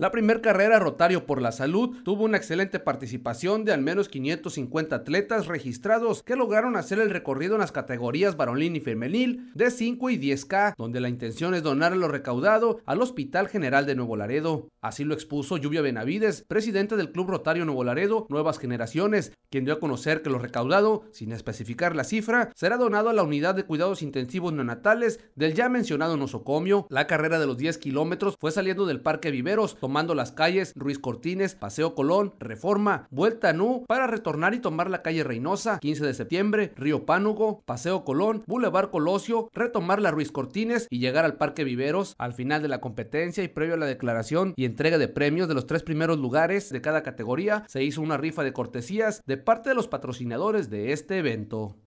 La primera carrera Rotario por la Salud tuvo una excelente participación de al menos 550 atletas registrados que lograron hacer el recorrido en las categorías varonil y femenil de 5 y 10K, donde la intención es donar lo recaudado al Hospital General de Nuevo Laredo. Así lo expuso Lluvia Benavides, presidente del Club Rotario Nuevo Laredo Nuevas Generaciones, quien dio a conocer que lo recaudado, sin especificar la cifra, será donado a la unidad de cuidados intensivos neonatales del ya mencionado nosocomio. La carrera de los 10 kilómetros fue saliendo del Parque Viveros, tomando las calles Ruiz Cortines, Paseo Colón, Reforma, Vuelta a para retornar y tomar la calle Reynosa, 15 de septiembre, Río Pánugo, Paseo Colón, Boulevard Colosio, retomar la Ruiz Cortines y llegar al Parque Viveros al final de la competencia y previo a la declaración y entrega de premios de los tres primeros lugares de cada categoría, se hizo una rifa de cortesías de parte de los patrocinadores de este evento.